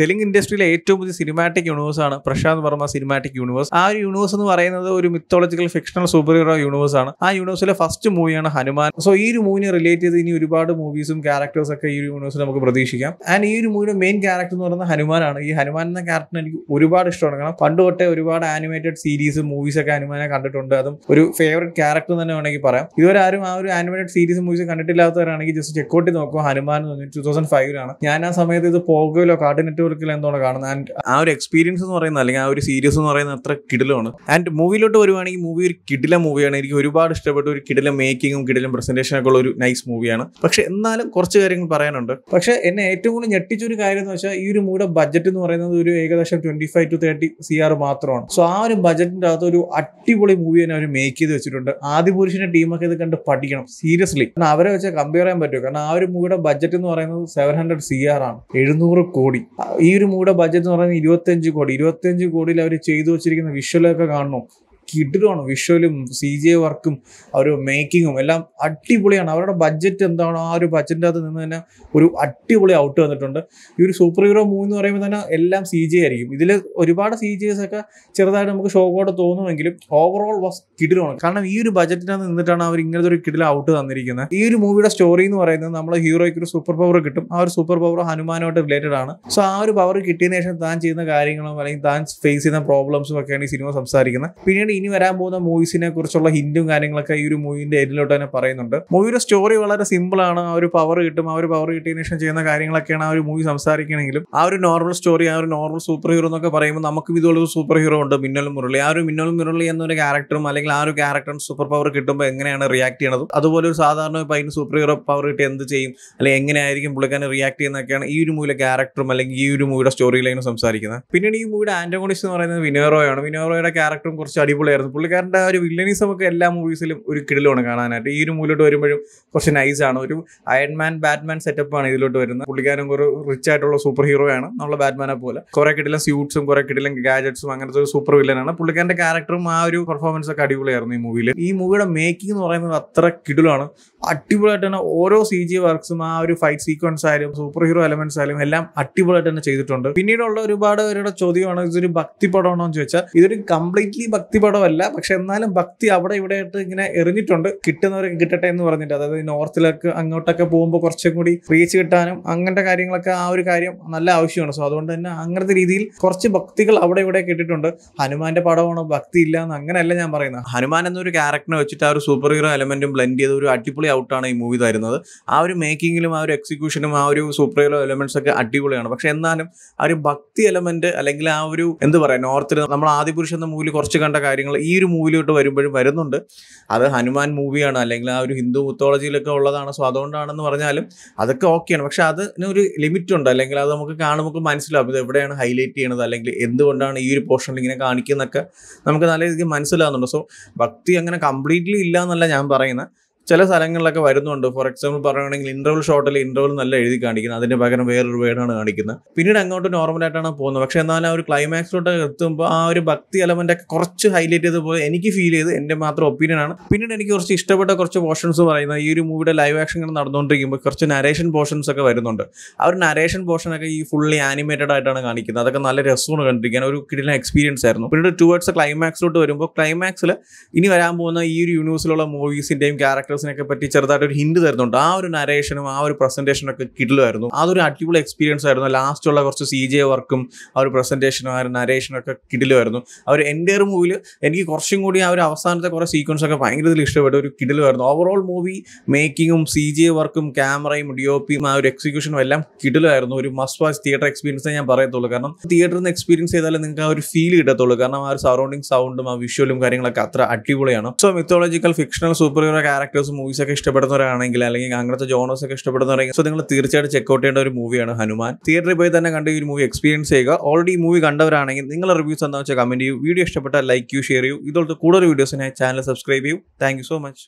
തെലുങ്ക് ഇൻഡസ്ട്രിയിലെ ഏറ്റവും പുതിയ cinematic universe ആണ് പ്രശാന്ത് വർമ്മ സിനിമാറ്റിക് യൂണിവേഴ്സ് ആ ഒരു യൂണിവേഴ്സ് എന്ന് പറയുന്നത് ഒരു mythological fictional super hero universe ആണ് ആ യൂണിവേഴ്സിലെ ഫസ്റ്റ് മൂവിയാണ് ഹനുമാൻ സോ ഈ ഒരു മൂവിനെ റിലേറ്റ് ചെയ്ത് ഇനി ഒരുപാട് മൂവീസും ക്യാരക്ടേഴ്സ് ഒക്കെ ഈ ഒരു യൂണിവേഴ്സിൽ നമുക്ക് പ്രതീക്ഷിക്കാം ആൻഡ് ഈ ഒരു മൂവിയുടെ മെയിൻ ക്യാരക്ടർ എന്ന് പറയുന്നത് ഹനുമാനാണ് ഈ ഹനുമാൻ എന്ന ക്യാരക്ടർ എനിക്ക് ഒരുപാട് ഇഷ്ടമാണ് കാരണം പണ്ട് തൊട്ടേ ഒരുപാട് ആനിമേറ്റഡ് സീരീസ് മൂവീസ് ഒക്കെ ഹനുമാനെ കണ്ടിട്ടുണ്ട് അതും ഒരു ഫേവറേറ്റ് ക്യാരക്ടർ തന്നെ വേണമെങ്കിൽ പറയാം ഇതുവരെ ആരും ആ ഒരു ആനിമേറ്റഡ് സീരീസ് മൂവീസ് കണ്ടിട്ടില്ലാത്തവരാണെങ്കിൽ ജസ്റ്റ് ചെക്കോട്ടി നോക്കുക ഹനുമാൻ ടു തൗസൻഡ് ഫൈവിലാണ് ഞാൻ ആ സമയത്ത് ഇത് പോകുകയോ കാർട്ടൂൺ ഒരിക്കൽ എന്താണ് കാണുന്നത് ആൻഡ് ആ ഒരു എക്സ്പീരിയൻസ് എന്ന് പറയുന്നത് അല്ലെങ്കിൽ ആ ഒരു സീരീസ് എന്ന് പറയുന്നത് അത്ര കിടിലമാണ് ആൻഡ് മൂവിയിലോട്ട് വരുവാണെങ്കിൽ മൂവി ഒരു കിടില മൂവിയാണ് എനിക്ക് ഒരുപാട് ഇഷ്ടപ്പെട്ട ഒരു കിടില മേക്കിങ്ങും കിടിലും പ്രസന്റേഷനൊക്കെ ഉള്ള ഒരു നൈസ് മൂവിയാണ് പക്ഷെ എന്നാലും കുറച്ച് കാര്യങ്ങൾ പറയാനുണ്ട് പക്ഷെ എന്നെ ഏറ്റവും കൂടുതൽ ഞെട്ടിച്ച ഒരു കാര്യം എന്ന് വെച്ചാൽ ഈ ഒരു മൂവിയുടെ ബഡ്ജറ്റ് എന്ന് പറയുന്നത് ഒരു ഏകദേശം twenty five to thirty C R മാത്രമാണ് സോ ആ ഒരു ബഡ്ജറ്റിന്റെ അകത്ത് ഒരു അടിപൊളി മൂവി തന്നെ അവർ മേക്ക് ചെയ്ത് വെച്ചിട്ടുണ്ട് ആദ്യ പുരുഷന്റെ ടീമൊക്കെ ഇത് കണ്ട് പഠിക്കണം സീരിയസ്ലി കാരണം അവരെ വെച്ചാൽ കമ്പയർ ചെയ്യാൻ പറ്റുമോ കാരണം ആ ഒരു മൂവിയുടെ ബഡ്ജറ്റ് എന്ന് പറയുന്നത് സെവൻ ഹൺഡ്രഡ് സി ആർ ആണ് എഴുന്നൂറ് കോടി ഈ ഒരു മൂടെ ബഡ്ജറ്റ് എന്ന് പറയുന്നത് ഇരുപത്തിയഞ്ച് കോടി ഇരുപത്തിയഞ്ച് കോടിയിൽ അവർ ചെയ്തു വെച്ചിരിക്കുന്ന വിഷ്വലൊക്കെ കാണണം കിടിലമാണ് വിഷ്വലും സി ജി വർക്കും ഒരു മേക്കിങ്ങും എല്ലാം അടിപൊളിയാണ് അവരുടെ ബഡ്ജറ്റ് എന്താണോ ആ ഒരു ബഡ്ജറ്റിൻ്റെ അകത്ത് നിന്ന് തന്നെ ഒരു അടിപൊളി ഔട്ട് വന്നിട്ടുണ്ട് ഈ ഒരു സൂപ്പർ ഹീറോ മൂവി എന്ന് പറയുമ്പോൾ തന്നെ എല്ലാം സി ജി ആയിരിക്കും ഇതിൽ ഒരുപാട് സി ജിസ് ഒക്കെ ചെറുതായിട്ട് നമുക്ക് ഷോക്കോടെ തോന്നുമെങ്കിലും ഓവറോൾ വാസ് കിടിലാണ് കാരണം ഈ ഒരു ബഡ്ജറ്റിനകത്ത് നിന്നിട്ടാണ് അവർ ഇങ്ങനത്തെ ഒരു കിടിൽ ഔട്ട് തന്നിരിക്കുന്നത് ഈ ഒരു മൂവിയുടെ സ്റ്റോറി എന്ന് പറയുന്നത് നമ്മൾ ഹീറോയ്ക്ക് ഒരു സൂപ്പർ പവർ കിട്ടും ആ ഒരു സൂപ്പർ പവർ ഹനുമാനുമായിട്ട് റിലേറ്റഡ് ആണ് സോ ആ ഒരു പവർ കിട്ടിയതിനു ശേഷം താൻ ചെയ്യുന്ന കാര്യങ്ങളും അല്ലെങ്കിൽ താൻ ഫേസ് ചെയ്യുന്ന പ്രോബ്ലംസും ഒക്കെയാണ് ഈ സിനിമ സംസാരിക്കുന്നത് പിന്നീട് ഇനി വരാൻ പോകുന്ന മൂവീസിനെ കുറിച്ചുള്ള ഹിന്റും കാര്യങ്ങളൊക്കെ ഈ ഒരു മൂവിന്റെ എഡിലോട്ട് തന്നെ പറയുന്നുണ്ട് മൂവിയുടെ സ്റ്റോറി വളരെ സിമ്പിൾ ആണ് ആ ഒരു പവർ കിട്ടും ആ ഒരു പവർ കിട്ടിയതിനു ശേഷം ചെയ്യുന്ന കാര്യങ്ങളൊക്കെയാണ് ആ ഒരു മൂവി സംസാരിക്കണമെങ്കിലും ആ ഒരു നോർമൽ സ്റ്റോറി ആ ഒരു നോർമൽ സൂപ്പർ ഹീറോ എന്നൊക്കെ പറയുമ്പോൾ നമുക്കും ഇതുപോലെ ഒരു സൂപ്പർ ഹീറോ ഉണ്ട് മിന്നൽ മുരളി ആ ഒരു മിന്നൽ മുരളി എന്നൊരു ക്യാരക്ടറും അല്ലെങ്കിൽ ആ ഒരു ക്യാരക്ടറും സൂപ്പർ പവർ കിട്ടുമ്പോൾ എങ്ങനെയാണ് റിയാക്ട് ചെയ്യുന്നത് അതുപോലെ ഒരു സാധാരണ ഒരു പയ്യന് സൂപ്പർ ഹീറോ പവർ കിട്ടി എന്ത് ചെയ്യും അല്ലെങ്കിൽ എങ്ങനെയായിരിക്കും പുള്ളിക്കാരൻ റിയാക്ട് ചെയ്യുന്നൊക്കെയാണ് ഈ ഒരു മൂവിയിലെ ക്യാരക്ടറും അല്ലെങ്കിൽ ഈ ഒരു മൂവിയുടെ സ്റ്റോറി സംസാരിക്കുന്നത് പിന്നീട് ഈ മൂവിയുടെ ആന്റോണിസ് എന്ന് പറയുന്നത് വിനോറോയാണ് വിനോറോയുടെ ക്യാരക്ടറും കുറച്ച് അടിപൊളി പുള്ളിയായിരുന്നു പുള്ളിക്കാരൻ്റെ ഒരു വില്ലനീസം ഒക്കെ എല്ലാ മൂവീസിലും ഒരു കിടിലാണ് കാണാനായിട്ട് ഈ ഒരു മൂവിലോട്ട് വരുമ്പോഴും കുറച്ച് നൈസാണ് ഒരു അയൺമാൻ ബാറ്റ്മാൻ സെറ്റപ്പാണ് ഇതിലോട്ട് വരുന്നത് പുള്ളിക്കാരൻ ഒരു റിച്ച് ആയിട്ടുള്ള സൂപ്പർ ഹീറോയാണ് നമ്മളെ ബാറ്റ്മാനെ പോലെ കുറേ കിടിലും സ്യൂട്ട്സും കുറേ കിടിലും ഗാജറ്റ്സും അങ്ങനത്തെ ഒരു സൂപ്പർ വില്ലനാണ് പുള്ളിക്കാരൻ്റെ ക്യാരക്ടറും ആ ഒരു പെർഫോമൻസ് ഒക്കെ അടിപൊളിയായിരുന്നു ഈ മൂവിയിൽ ഈ മൂവിയുടെ മേക്കിംഗ് എന്ന് പറയുന്നത് അത്ര കിടിലാണ് അടിപൊളിയായിട്ട് തന്നെ ഓരോ സി ജി വർക്ക്സും ആ ഒരു ഫൈറ്റ് സീക്വൻസ് ആയാലും സൂപ്പർ ഹീറോ എലമെന്റ്സ് ആയാലും എല്ലാം അടിപൊളിയായിട്ട് തന്നെ ചെയ്തിട്ടുണ്ട് പിന്നീടുള്ള ഒരുപാട് പേരുടെ ചോദ്യമാണ് ഇതൊരു ഭക്തി പടമാണോ എന്ന് ചോദിച്ചാൽ ഇതൊരു കംപ്ലീറ്റ്ലി ഭക്തി പടം പാടമല്ല പക്ഷെ എന്നാലും ഭക്തി അവിടെ ഇവിടെ ആയിട്ട് ഇങ്ങനെ എറിഞ്ഞിട്ടുണ്ട് കിട്ടുന്നവരൊക്കെ കിട്ടട്ടെ എന്ന് പറഞ്ഞിട്ട് അതായത് നോർത്തിലേക്ക് അങ്ങോട്ടൊക്കെ പോകുമ്പോൾ കുറച്ചും കൂടി റീച്ച് കിട്ടാനും അങ്ങനത്തെ കാര്യങ്ങളൊക്കെ ആ ഒരു കാര്യം നല്ല ആവശ്യമാണ് സോ അതുകൊണ്ട് തന്നെ അങ്ങനത്തെ രീതിയിൽ കുറച്ച് ഭക്തികൾ അവിടെ ഇവിടെ കിട്ടിയിട്ടുണ്ട് ഹനുമാന്റെ പടമാണോ ഭക്തി ഇല്ല എന്ന് അങ്ങനെയല്ല ഞാൻ പറയുന്നത് ഹനുമാൻ എന്നൊരു ക്യാരക്ടറിനെ വെച്ചിട്ട് ആ ഒരു സൂപ്പർ ഹീറോ എലമെന്റും ബ്ലെൻഡ് ചെയ്ത ഒരു അടിപൊളി ഔട്ടാണ് ഈ മൂവി തരുന്നത് ആ ഒരു മേക്കിങ്ങിലും ആ ഒരു എക്സിക്യൂഷനും ആ ഒരു സൂപ്പർ ഹീറോ എലമെന്റ്സ് ഒക്കെ അടിപൊളിയാണ് പക്ഷെ എന്നാലും ആ ഒരു ഭക്തി എലമെന്റ് അല്ലെങ്കിൽ ആ ഒരു എന്ത് പറയാ നോർത്തിൽ നമ്മൾ ആദിപുരുഷ് എന്ന മൂവിൽ കുറച്ച് കണ്ട കാര്യങ്ങൾ കാര്യങ്ങൾ ഈ ഒരു മൂവിയിലോട്ട് വരുമ്പോഴും വരുന്നുണ്ട് അത് ഹനുമാൻ മൂവിയാണ് അല്ലെങ്കിൽ ആ ഒരു ഹിന്ദു മുത്തോളജിയിലൊക്കെ ഉള്ളതാണ് സോ അതുകൊണ്ടാണെന്ന് പറഞ്ഞാലും അതൊക്കെ ഓക്കെയാണ് പക്ഷെ അതിനൊരു ലിമിറ്റ് ഉണ്ട് അല്ലെങ്കിൽ അത് നമുക്ക് കാണുമ്പോൾ മനസ്സിലാവും ഇത് എവിടെയാണ് ഹൈലൈറ്റ് ചെയ്യണത് അല്ലെങ്കിൽ എന്തുകൊണ്ടാണ് ഈ ഒരു പോർഷനിൽ ഇങ്ങനെ കാണിക്കുന്നതൊക്കെ നമുക്ക് നല്ല രീതിക്ക് മനസ്സിലാകുന്നുണ്ട് സോ ഭക്തി അങ്ങനെ കംപ്ലീറ്റ്ലി ഇല്ല എന്നല്ല ഞാൻ പറയുന്നത് ചില സ്ഥലങ്ങളിലൊക്കെ വരുന്നുണ്ട് ഫോർ എക്സാമ്പിൾ പറയുകയാണെങ്കിൽ ഇന്റർവൽ ഷോട്ടിൽ ഇന്റർവൽ നല്ല എഴുതി കാണിക്കുന്നത് അതിന് പകരം വേറൊരു വേർഡാണ് കാണിക്കുന്നത് പിന്നീട് അങ്ങോട്ട് നോർമൽ ആയിട്ടാണ് പോകുന്നത് പക്ഷെ എന്നാലും ആ ഒരു ക്ലൈമാക്സിലോട്ട് എത്തുമ്പോൾ ആ ഒരു ഭക്തി എലമെന്റ് ഒക്കെ കുറച്ച് ഹൈലൈറ്റ് ചെയ്ത് പോയി എനിക്ക് ഫീൽ ചെയ്ത് എൻ്റെ മാത്രം ഒപ്പീനിയൻ ആണ് പിന്നീട് എനിക്ക് കുറച്ച് ഇഷ്ടപ്പെട്ട കുറച്ച് പോർഷൻസ് പറയുന്നത് ഈ ഒരു മൂവിയുടെ ലൈവ് ആക്ഷൻ ഇങ്ങനെ നടന്നുകൊണ്ടിരിക്കുമ്പോൾ കുറച്ച് നരേഷൻ പോർഷൻസ് ഒക്കെ വരുന്നുണ്ട് ആ ഒരു നരേഷൻ ഒക്കെ ഈ ഫുള്ളി ആനിമേറ്റഡ് ആയിട്ടാണ് കാണിക്കുന്നത് അതൊക്കെ നല്ല രസമാണ് കണ്ടിരിക്കാൻ ഒരു കിടിലൻ എക്സ്പീരിയൻസ് ആയിരുന്നു പിന്നീട് ടുവേർഡ്സ് ക്ലൈമാക്സിലോട്ട് വരുമ്പോൾ ക്ലൈമാക്സിൽ ഇനി വരാൻ പോകുന്ന ഈ ഒരു യൂണിവേഴ്സിലുള്ള മൂവീസിന്റെയും ക്യാരക്ടർ ക്യാരക്ടേഴ്സിനൊക്കെ പറ്റി ചെറുതായിട്ട് ഒരു ഹിന്റ് തരുന്നുണ്ട് ആ ഒരു നരേഷനും ആ ഒരു പ്രസന്റേഷനും ഒക്കെ കിടലുമായിരുന്നു അതൊരു അടിപൊളി എക്സ്പീരിയൻസ് ആയിരുന്നു ലാസ്റ്റുള്ള കുറച്ച് സി ജെ വർക്കും ആ ഒരു പ്രസന്റേഷനും ആ ഒരു നരേഷനും ഒക്കെ കിടലുമായിരുന്നു ആ ഒരു എൻ്റെ ഒരു മൂവിൽ എനിക്ക് കുറച്ചും കൂടി ആ ഒരു അവസാനത്തെ കുറേ സീക്വൻസ് ഒക്കെ ഭയങ്കര ഇഷ്ടപ്പെട്ട ഒരു കിടലുമായിരുന്നു ഓവറോൾ മൂവി മേക്കിങ്ങും സി ജെ വർക്കും ക്യാമറയും ഡി ഒ പിയും ആ ഒരു എക്സിക്യൂഷനും എല്ലാം കിടലുമായിരുന്നു ഒരു മസ്റ്റ് വാച്ച് തിയേറ്റർ എക്സ്പീരിയൻസ് ഞാൻ പറയത്തുള്ളൂ കാരണം തിയേറ്ററിൽ നിന്ന് എക്സ്പീരിയൻസ് ചെയ്താലേ നിങ്ങൾക്ക് ആ ഒരു ഫീൽ കിട്ടത്തുള്ളൂ കാരണം ആ ഒരു സറൗണ്ടിങ് സൗണ്ടും ആ വിഷ്വലും കാര്യങ്ങളൊക്കെ അത്ര അടിപൊളിയാണ് so mythological fictional super hero characters characters movies ഒക്കെ ഇഷ്ടപ്പെടുന്നവരാണെങ്കിൽ അല്ലെങ്കിൽ അങ്ങനത്തെ ജോണേഴ്സ് ഒക്കെ ഇഷ്ടപ്പെടുന്നവരാണെങ്കിൽ സോ നിങ്ങൾ തീർച്ചയായിട്ടും ചെക്കൗട്ട് ചെയ്യേണ്ട ഒരു മൂവിയാണ് ഹനുമാൻ തിയേറ്ററിൽ പോയി തന്നെ കണ്ട് ഈ ഒരു മൂവി എക്സ്പീരിയൻസ് ചെയ്യുക ഓൾറെഡി ഈ മൂവി കണ്ടവരാണെങ്കിൽ നിങ്ങൾ റിവ്യൂസ് എന്താ വെച്ചാൽ കമന്റ് ചെയ്യൂ വീഡിയോ ഇഷ്ടപ്പെട്ടാൽ ലൈക്ക് ചെയ്യൂ ഷെയർ ചെയ്യൂ ഇതുപോലത്തെ കൂടുതൽ വീഡിയോസിനായി ചാനൽ സബ്സ്ക്രൈബ് ചെയ്യൂ താങ്ക് സോ മച്ച്